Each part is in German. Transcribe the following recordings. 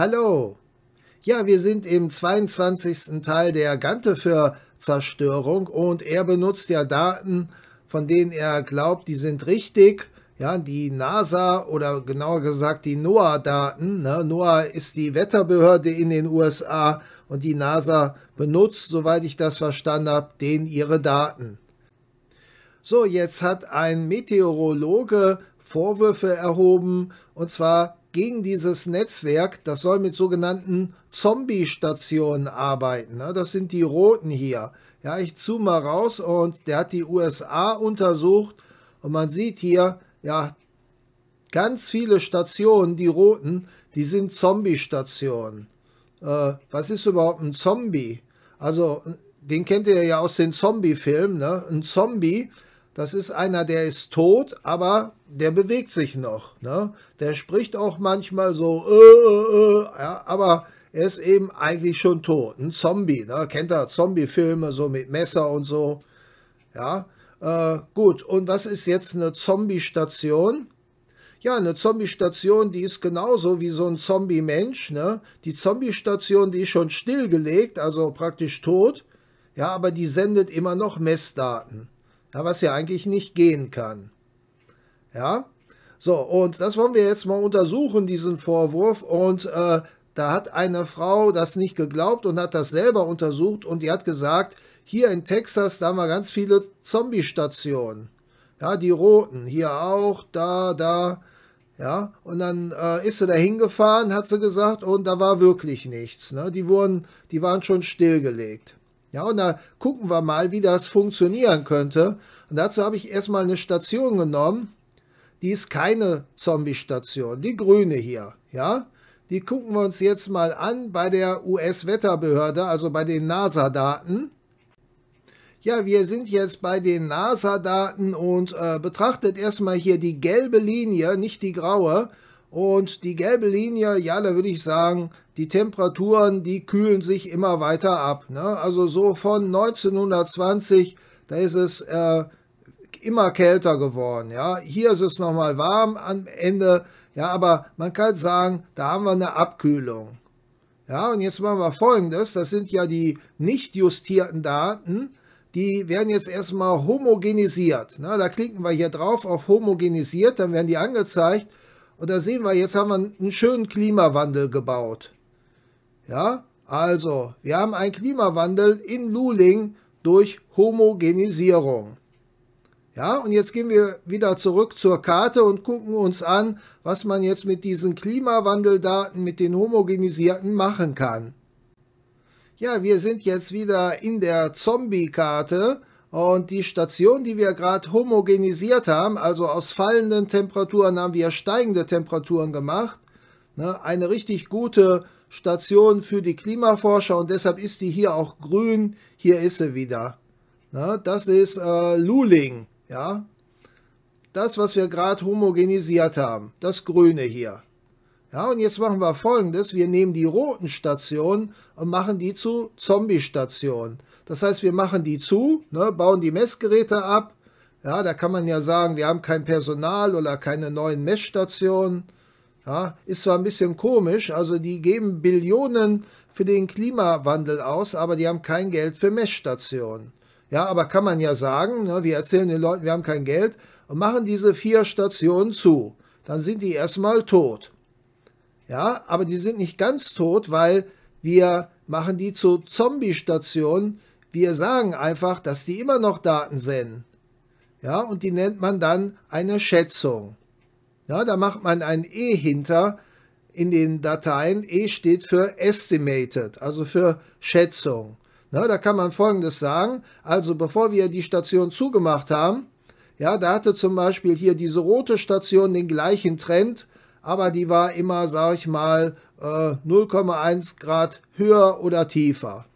Hallo! Ja, wir sind im 22. Teil der Gante für Zerstörung und er benutzt ja Daten, von denen er glaubt, die sind richtig. Ja, die NASA oder genauer gesagt die NOAA-Daten. Ne? NOAA ist die Wetterbehörde in den USA und die NASA benutzt, soweit ich das verstanden habe, den ihre Daten. So, jetzt hat ein Meteorologe Vorwürfe erhoben und zwar gegen dieses Netzwerk, das soll mit sogenannten Zombie-Stationen arbeiten. Ne? Das sind die Roten hier. Ja, ich zoome mal raus und der hat die USA untersucht und man sieht hier, ja, ganz viele Stationen, die Roten, die sind Zombie-Stationen. Äh, was ist überhaupt ein Zombie? Also, den kennt ihr ja aus den Zombie-Filmen. Ne? Ein Zombie das ist einer, der ist tot, aber der bewegt sich noch. Ne? Der spricht auch manchmal so, äh, äh, äh, ja, aber er ist eben eigentlich schon tot. Ein Zombie, ne? kennt er Zombie-Filme so mit Messer und so. Ja, äh, gut. Und was ist jetzt eine Zombie-Station? Ja, eine Zombie-Station, die ist genauso wie so ein Zombie-Mensch. Ne? Die Zombie-Station, die ist schon stillgelegt, also praktisch tot. Ja, aber die sendet immer noch Messdaten. Ja, was ja eigentlich nicht gehen kann. Ja, so, und das wollen wir jetzt mal untersuchen, diesen Vorwurf. Und äh, da hat eine Frau das nicht geglaubt und hat das selber untersucht und die hat gesagt, hier in Texas, da haben wir ganz viele Zombie-Stationen. Ja, die roten, hier auch, da, da. Ja, und dann äh, ist sie da hingefahren, hat sie gesagt, und da war wirklich nichts. Ne? Die, wurden, die waren schon stillgelegt. Ja, und da gucken wir mal, wie das funktionieren könnte. Und dazu habe ich erstmal eine Station genommen. Die ist keine Zombie-Station, die grüne hier. Ja, die gucken wir uns jetzt mal an bei der US-Wetterbehörde, also bei den NASA-Daten. Ja, wir sind jetzt bei den NASA-Daten und äh, betrachtet erstmal hier die gelbe Linie, nicht die graue. Und die gelbe Linie, ja, da würde ich sagen, die Temperaturen, die kühlen sich immer weiter ab. Ne? Also so von 1920, da ist es äh, immer kälter geworden. Ja? Hier ist es nochmal warm am Ende, ja, aber man kann sagen, da haben wir eine Abkühlung. Ja, und jetzt machen wir folgendes, das sind ja die nicht justierten Daten, die werden jetzt erstmal homogenisiert. Na, ne? da klicken wir hier drauf auf homogenisiert, dann werden die angezeigt. Und da sehen wir, jetzt haben wir einen schönen Klimawandel gebaut. Ja, also, wir haben einen Klimawandel in Luling durch Homogenisierung. Ja, und jetzt gehen wir wieder zurück zur Karte und gucken uns an, was man jetzt mit diesen Klimawandeldaten, mit den homogenisierten machen kann. Ja, wir sind jetzt wieder in der Zombie-Karte und die Station, die wir gerade homogenisiert haben, also aus fallenden Temperaturen haben wir steigende Temperaturen gemacht. Ne, eine richtig gute äh, Station für die Klimaforscher und deshalb ist die hier auch grün. Hier ist sie wieder. Na, das ist äh, Luling, ja. Das, was wir gerade homogenisiert haben, das Grüne hier. Ja, und jetzt machen wir folgendes. Wir nehmen die roten Stationen und machen die zu Zombie-Stationen. Das heißt, wir machen die zu, ne, bauen die Messgeräte ab. Ja, da kann man ja sagen, wir haben kein Personal oder keine neuen Messstationen. Ja, ist zwar ein bisschen komisch, also die geben Billionen für den Klimawandel aus, aber die haben kein Geld für Messstationen. Ja, aber kann man ja sagen, ne, wir erzählen den Leuten, wir haben kein Geld und machen diese vier Stationen zu. Dann sind die erstmal tot. Ja, aber die sind nicht ganz tot, weil wir machen die zu Zombie-Stationen. Wir sagen einfach, dass die immer noch Daten senden. Ja, und die nennt man dann eine Schätzung. Ja, da macht man ein E hinter in den Dateien. E steht für Estimated, also für Schätzung. Na, da kann man Folgendes sagen. Also bevor wir die Station zugemacht haben, ja, da hatte zum Beispiel hier diese rote Station den gleichen Trend, aber die war immer, sage ich mal, 0,1 äh, Grad höher oder tiefer.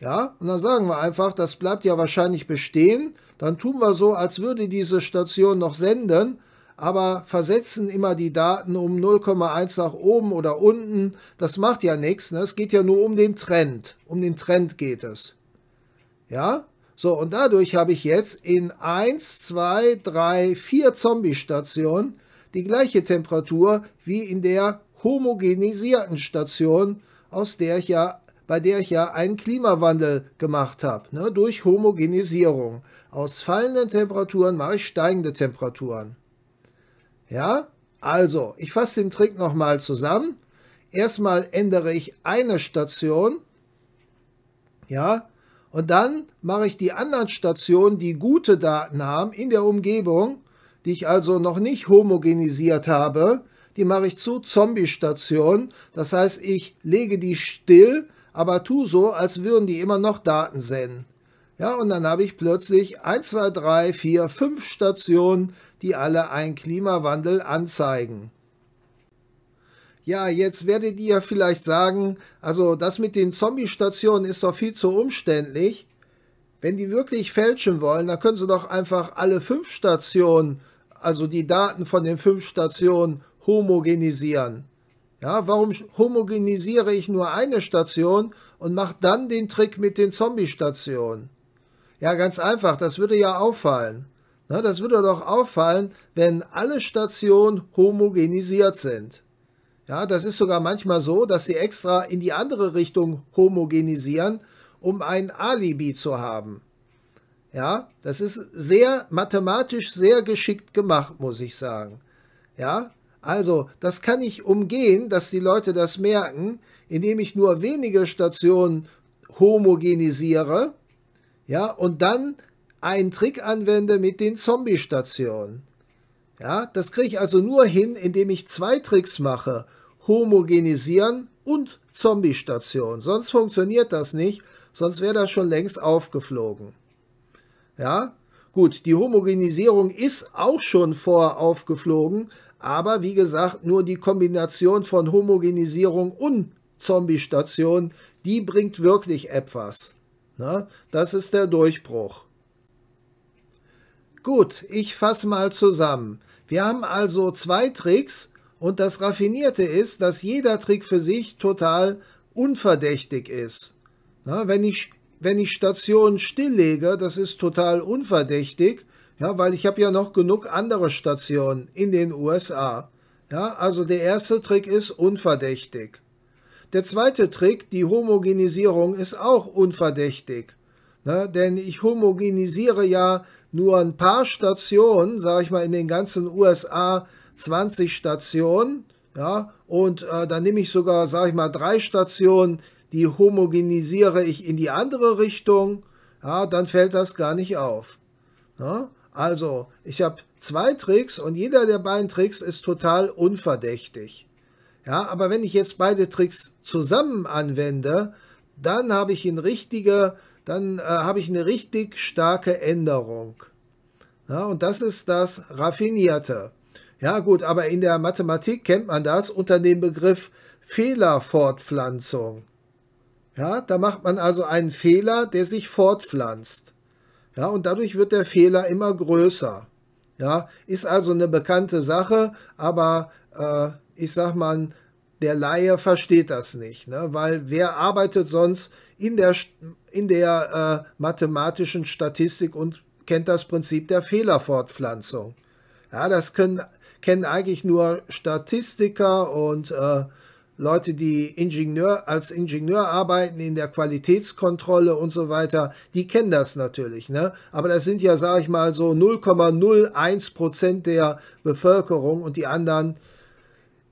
Ja, und dann sagen wir einfach, das bleibt ja wahrscheinlich bestehen. Dann tun wir so, als würde diese Station noch senden, aber versetzen immer die Daten um 0,1 nach oben oder unten. Das macht ja nichts. Ne? Es geht ja nur um den Trend. Um den Trend geht es. Ja? So, und dadurch habe ich jetzt in 1, 2, 3, 4 Zombie-Stationen die gleiche Temperatur wie in der homogenisierten Station, aus der ich ja bei der ich ja einen Klimawandel gemacht habe, ne, durch Homogenisierung. Aus fallenden Temperaturen mache ich steigende Temperaturen. Ja, also, ich fasse den Trick nochmal zusammen. Erstmal ändere ich eine Station. Ja, und dann mache ich die anderen Stationen, die gute Daten haben in der Umgebung, die ich also noch nicht homogenisiert habe, die mache ich zu Zombie-Stationen. Das heißt, ich lege die still, aber tue so, als würden die immer noch Daten senden. Ja, und dann habe ich plötzlich 1, 2, 3, 4, 5 Stationen, die alle einen Klimawandel anzeigen. Ja, jetzt werdet ihr vielleicht sagen, also das mit den Zombie-Stationen ist doch viel zu umständlich. Wenn die wirklich fälschen wollen, dann können sie doch einfach alle fünf Stationen, also die Daten von den fünf Stationen, homogenisieren. Ja, warum homogenisiere ich nur eine Station und mache dann den Trick mit den Zombie-Stationen? Ja, ganz einfach, das würde ja auffallen. Na, das würde doch auffallen, wenn alle Stationen homogenisiert sind. Ja, das ist sogar manchmal so, dass sie extra in die andere Richtung homogenisieren, um ein Alibi zu haben. Ja, das ist sehr mathematisch sehr geschickt gemacht, muss ich sagen. Ja, also das kann ich umgehen, dass die Leute das merken, indem ich nur wenige Stationen homogenisiere. Ja, und dann einen Trick anwende mit den Zombie-Stationen. Ja, das kriege ich also nur hin, indem ich zwei Tricks mache. Homogenisieren und Zombie-Station. Sonst funktioniert das nicht, sonst wäre das schon längst aufgeflogen. Ja, gut, die Homogenisierung ist auch schon vorher aufgeflogen, aber wie gesagt, nur die Kombination von Homogenisierung und Zombie-Station, die bringt wirklich etwas. Na, ne? das ist der Durchbruch. Gut, ich fasse mal zusammen. Wir haben also zwei Tricks und das Raffinierte ist, dass jeder Trick für sich total unverdächtig ist. Na, wenn, ich, wenn ich Stationen stilllege, das ist total unverdächtig, ja, weil ich habe ja noch genug andere Stationen in den USA. Ja, also der erste Trick ist unverdächtig. Der zweite Trick, die Homogenisierung, ist auch unverdächtig. Ne? Denn ich homogenisiere ja nur ein paar Stationen, sage ich mal, in den ganzen USA 20 Stationen, ja, und äh, dann nehme ich sogar, sage ich mal, drei Stationen, die homogenisiere ich in die andere Richtung, ja, dann fällt das gar nicht auf. Ja? Also, ich habe zwei Tricks und jeder der beiden Tricks ist total unverdächtig. Ja, aber wenn ich jetzt beide Tricks zusammen anwende, dann habe ich in richtige dann äh, habe ich eine richtig starke Änderung. Ja, und das ist das Raffinierte. Ja gut, aber in der Mathematik kennt man das unter dem Begriff Fehlerfortpflanzung. Ja, da macht man also einen Fehler, der sich fortpflanzt. Ja, und dadurch wird der Fehler immer größer. Ja, ist also eine bekannte Sache, aber äh, ich sag mal, der Laie versteht das nicht, ne? weil wer arbeitet sonst in der, in der äh, mathematischen Statistik und kennt das Prinzip der Fehlerfortpflanzung. Ja, das können, kennen eigentlich nur Statistiker und äh, Leute, die Ingenieur, als Ingenieur arbeiten in der Qualitätskontrolle und so weiter, die kennen das natürlich. Ne? Aber das sind ja, sage ich mal, so 0,01 Prozent der Bevölkerung und die anderen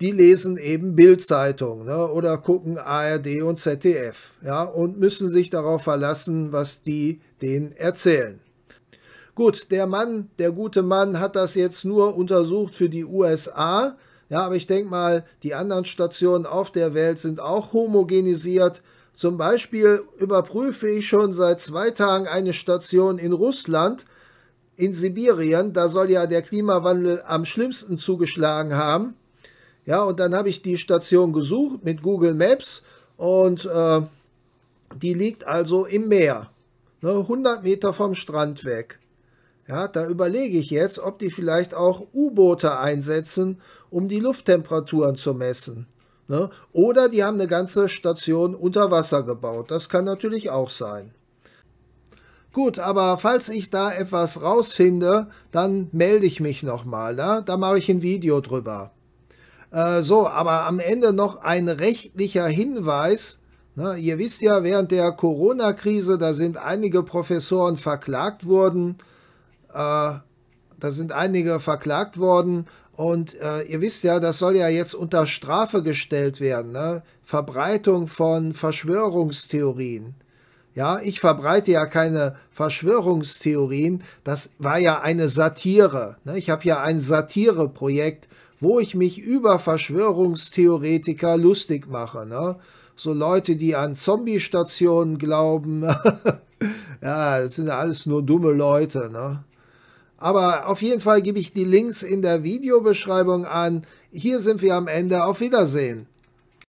die lesen eben Bildzeitung ne, oder gucken ARD und ZDF ja, und müssen sich darauf verlassen, was die denen erzählen. Gut, der Mann, der gute Mann hat das jetzt nur untersucht für die USA. Ja, aber ich denke mal, die anderen Stationen auf der Welt sind auch homogenisiert. Zum Beispiel überprüfe ich schon seit zwei Tagen eine Station in Russland, in Sibirien. Da soll ja der Klimawandel am schlimmsten zugeschlagen haben. Ja, und dann habe ich die Station gesucht mit Google Maps und äh, die liegt also im Meer, ne, 100 Meter vom Strand weg. Ja, da überlege ich jetzt, ob die vielleicht auch U-Boote einsetzen, um die Lufttemperaturen zu messen. Ne? Oder die haben eine ganze Station unter Wasser gebaut. Das kann natürlich auch sein. Gut, aber falls ich da etwas rausfinde, dann melde ich mich nochmal. Ne? Da mache ich ein Video drüber. Äh, so, aber am Ende noch ein rechtlicher Hinweis. Ne, ihr wisst ja, während der Corona-Krise, da sind einige Professoren verklagt worden. Äh, da sind einige verklagt worden. Und äh, ihr wisst ja, das soll ja jetzt unter Strafe gestellt werden. Ne? Verbreitung von Verschwörungstheorien. Ja, ich verbreite ja keine Verschwörungstheorien. Das war ja eine Satire. Ne? Ich habe ja ein Satireprojekt wo ich mich über Verschwörungstheoretiker lustig mache. Ne? So Leute, die an Zombie-Stationen glauben. ja, das sind ja alles nur dumme Leute. Ne? Aber auf jeden Fall gebe ich die Links in der Videobeschreibung an. Hier sind wir am Ende. Auf Wiedersehen.